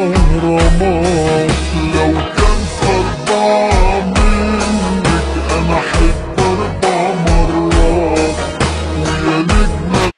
اهرامات لو كان اربعة منك انا احب اربع مرات ويا نجمة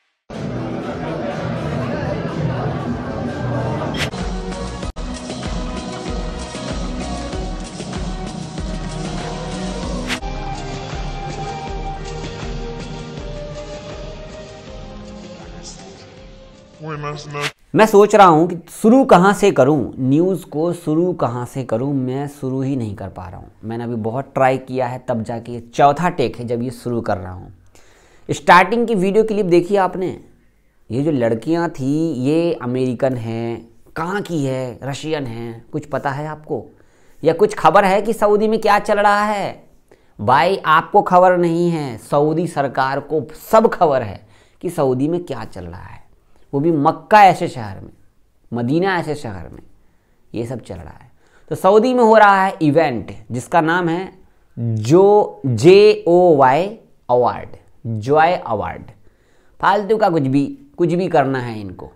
Buenas noches. मैं सोच रहा हूँ कि शुरू कहाँ से करूँ न्यूज़ को शुरू कहाँ से करूँ मैं शुरू ही नहीं कर पा रहा हूँ मैंने अभी बहुत ट्राई किया है तब जाके चौथा टेक है जब ये शुरू कर रहा हूँ स्टार्टिंग की वीडियो क्लिप देखी आपने ये जो लड़कियाँ थी ये अमेरिकन हैं कहाँ की है रशियन है कुछ पता है आपको या कुछ खबर है कि सऊदी में क्या चल रहा है भाई आपको खबर नहीं है सऊदी सरकार को सब खबर है कि सऊदी में क्या चल रहा है वो भी मक्का ऐसे शहर में मदीना ऐसे शहर में ये सब चल रहा है तो सऊदी में हो रहा है इवेंट जिसका नाम है जो J O Y award joy award फालतू का कुछ भी कुछ भी करना है इनको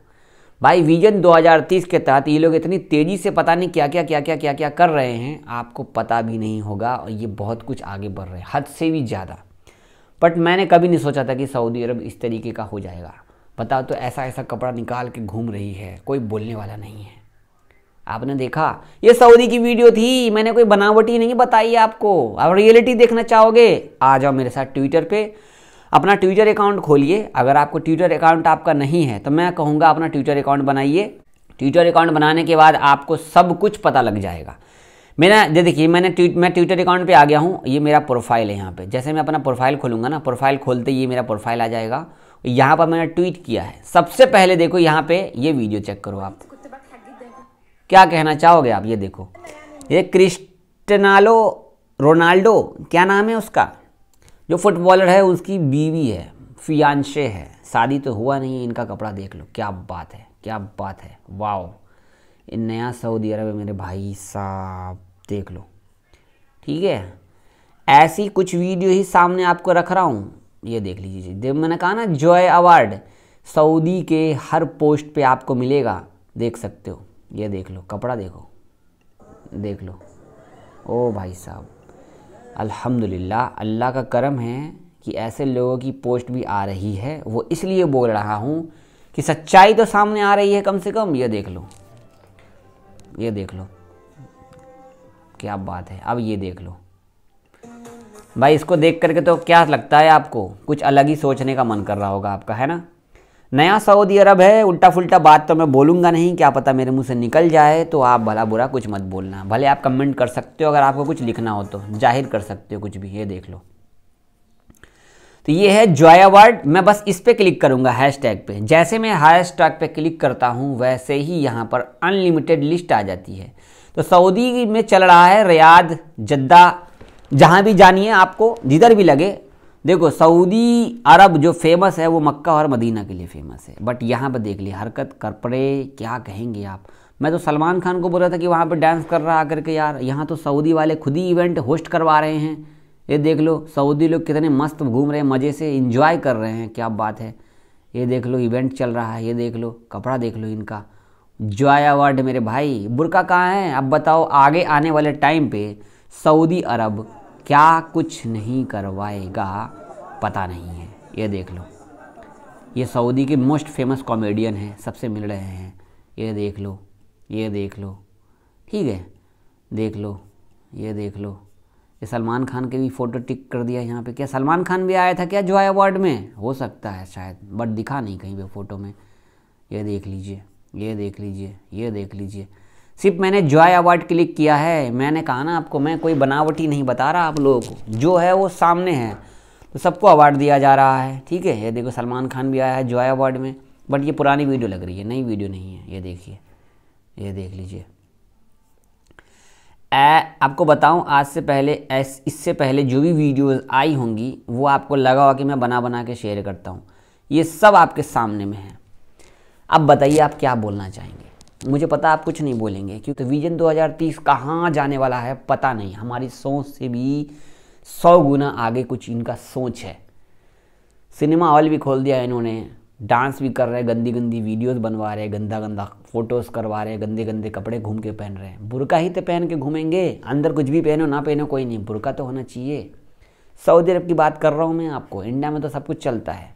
भाई विजन 2030 के तहत ये लोग इतनी तेज़ी से पता नहीं क्या क्या क्या क्या क्या क्या कर रहे हैं आपको पता भी नहीं होगा और ये बहुत कुछ आगे बढ़ रहे हैं हद से भी ज़्यादा बट मैंने कभी नहीं सोचा था कि सऊदी अरब इस तरीके का हो जाएगा पता तो ऐसा ऐसा कपड़ा निकाल के घूम रही है कोई बोलने वाला नहीं है आपने देखा ये सऊदी की वीडियो थी मैंने कोई बनावटी नहीं बताई आपको आप रियलिटी देखना चाहोगे आ जाओ मेरे साथ ट्विटर पे अपना ट्विटर अकाउंट खोलिए अगर आपको ट्विटर अकाउंट आपका नहीं है तो मैं कहूँगा अपना ट्विटर अकाउंट बनाइए ट्विटर अकाउंट बनाने के बाद आपको सब कुछ पता लग जाएगा मेरा ये देखिए मैंने ट्वीट मैं ट्विटर अकाउंट पे आ गया हूँ ये मेरा प्रोफाइल है यहाँ पे जैसे मैं अपना प्रोफाइल खोलूँगा ना प्रोफाइल खोलते ये मेरा प्रोफाइल आ जाएगा यहाँ पर मैंने ट्वीट किया है सबसे पहले देखो यहाँ पे ये वीडियो चेक करो आप क्या कहना चाहोगे आप ये देखो ये क्रिस्टनालो रोनाल्डो क्या नाम है उसका जो फुटबॉलर है उसकी बीवी है फियांशे है शादी तो हुआ नहीं है इनका कपड़ा देख लो क्या बात है क्या बात है वाओ ये नया सऊदी अरब है मेरे भाई साहब देख लो ठीक है ऐसी कुछ वीडियो ही सामने आपको रख रहा हूँ ये देख लीजिए जब मैंने कहा ना जॉय अवार्ड सऊदी के हर पोस्ट पे आपको मिलेगा देख सकते हो ये देख लो कपड़ा देखो देख लो ओ भाई साहब अल्हम्दुलिल्लाह अल्लाह का करम है कि ऐसे लोगों की पोस्ट भी आ रही है वो इसलिए बोल रहा हूँ कि सच्चाई तो सामने आ रही है कम से कम ये देख लो ये देख लो क्या बात है अब ये देख लो भाई इसको देख करके तो क्या लगता है आपको कुछ अलग ही सोचने का मन कर रहा होगा आपका है ना नया सऊदी अरब है उल्टा फुल्टा बात तो मैं बोलूँगा नहीं क्या पता मेरे मुंह से निकल जाए तो आप भला बुरा कुछ मत बोलना भले आप कमेंट कर सकते हो अगर आपको कुछ लिखना हो तो जाहिर कर सकते हो कुछ भी ये देख लो तो ये है जॉय अवार्ड मैं बस इस पर क्लिक करूँगा हैश टैग पर जैसे मैं हैश टैग पर क्लिक करता हूँ वैसे ही यहाँ पर अनलिमिटेड लिस्ट आ जाती है तो सऊदी में चल रहा है रियाद जद्दा जहाँ भी जानिए आपको जिधर भी लगे देखो सऊदी अरब जो फेमस है वो मक्का और मदीना के लिए फेमस है बट यहाँ पर देख लिए हरकत करपड़े क्या कहेंगे आप मैं तो सलमान खान को बोल रहा था कि वहाँ पर डांस कर रहा आकर के यार यहाँ तो सऊदी वाले खुद ही इवेंट होस्ट करवा रहे हैं ये देख लो सऊदी लोग कितने मस्त घूम रहे हैं मज़े से इंजॉय कर रहे हैं क्या बात है ये देख लो इवेंट चल रहा है ये देख लो कपड़ा देख लो इनका जॉय अवार्ड मेरे भाई बुरका कहाँ है अब बताओ आगे आने वाले टाइम पे सऊदी अरब क्या कुछ नहीं करवाएगा पता नहीं है ये देख लो ये सऊदी के मोस्ट फेमस कॉमेडियन हैं सबसे मिल रहे हैं ये देख लो ये देख लो ठीक है देख लो ये देख लो ये सलमान खान के भी फ़ोटो टिक कर दिया यहाँ पे क्या सलमान खान भी आया था क्या जॉय अवार्ड में हो सकता है शायद बट दिखा नहीं कहीं पे फ़ोटो में ये देख लीजिए ये देख लीजिए ये देख लीजिए सिर्फ मैंने जॉय अवार्ड क्लिक किया है मैंने कहा ना आपको मैं कोई बनावटी नहीं बता रहा आप लोगों को जो है वो सामने है तो सबको अवार्ड दिया जा रहा है ठीक है ये देखो सलमान खान भी आया है जॉय अवार्ड में बट ये पुरानी वीडियो लग रही है नई वीडियो नहीं है ये देखिए ये देख लीजिए आपको बताऊं आज से पहले इससे पहले जो भी वीडियोस आई होंगी वो आपको लगा हुआ कि मैं बना बना के शेयर करता हूं ये सब आपके सामने में है अब बताइए आप क्या बोलना चाहेंगे मुझे पता आप कुछ नहीं बोलेंगे क्योंकि तो विजन 2030 कहाँ जाने वाला है पता नहीं हमारी सोच से भी सौ गुना आगे कुछ इनका सोच है सिनेमा हॉल भी खोल दिया है इन्होंने डांस भी कर रहे हैं गंदी गंदी वीडियोस बनवा रहे हैं गंदा गंदा फोटोज़ करवा रहे हैं गंदे गंदे कपड़े घूम के पहन रहे हैं बुरका ही तो पहन के घूमेंगे अंदर कुछ भी पहनो ना पहनो कोई नहीं बुरका तो होना चाहिए सऊदी अरब की बात कर रहा हूँ मैं आपको इंडिया में तो सब कुछ चलता है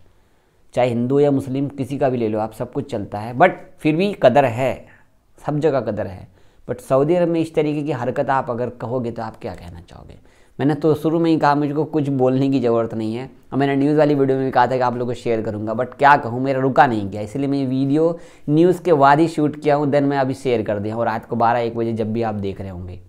चाहे हिंदू या मुस्लिम किसी का भी ले लो आप सब कुछ चलता है बट फिर भी कदर है सब जगह कदर है बट सऊदी अरब में इस तरीके की हरकत आप अगर कहोगे तो आप क्या कहना चाहोगे मैंने तो शुरू में ही कहा मुझको कुछ बोलने की ज़रूरत नहीं है और मैंने न्यूज़ वाली वीडियो में भी कहा था कि आप लोगों को शेयर करूँगा बट क्या कहूँ मेरा रुका नहीं गया इसलिए मैं वीडियो न्यूज़ के बाद ही शूट किया हूँ देन मैं अभी शेयर कर दिया हूँ रात को बारह एक बजे जब भी आप देख रहे होंगे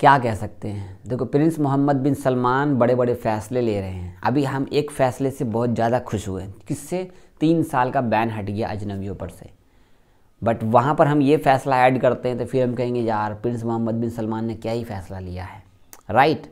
क्या कह सकते हैं देखो प्रिंस मोहम्मद बिन सलमान बड़े बड़े फैसले ले रहे हैं अभी हम एक फैसले से बहुत ज़्यादा खुश हुए किससे तीन साल का बैन हट गया अजनबियों पर से बट वहाँ पर हम ये फ़ैसला ऐड करते हैं तो फिर हम कहेंगे यार प्रिंस मोहम्मद बिन सलमान ने क्या ही फ़ैसला लिया है राइट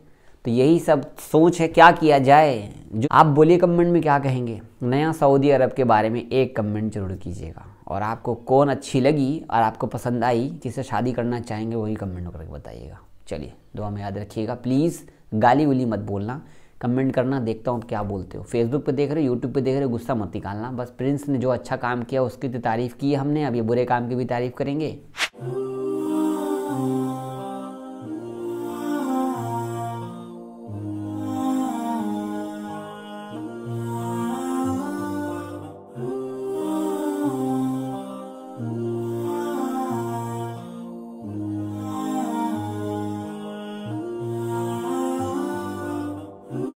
तो यही सब सोच है क्या किया जाए जो आप बोलिए कमेंट में क्या कहेंगे नया सऊदी अरब के बारे में एक कमेंट जरूर कीजिएगा और आपको कौन अच्छी लगी और आपको पसंद आई किसे शादी करना चाहेंगे वही कमेंट करके बताइएगा चलिए दुआ में याद रखिएगा प्लीज़ गाली गुली मत बोलना कमेंट करना देखता हूँ क्या बोलते हो फेसबुक पे देख रहे हो यूट्यूब पे देख रहे हो गुस्सा मत निकालना बस प्रिंस ने जो अच्छा काम किया उसकी तो तारीफ़ की हमने अब ये बुरे काम की भी तारीफ़ करेंगे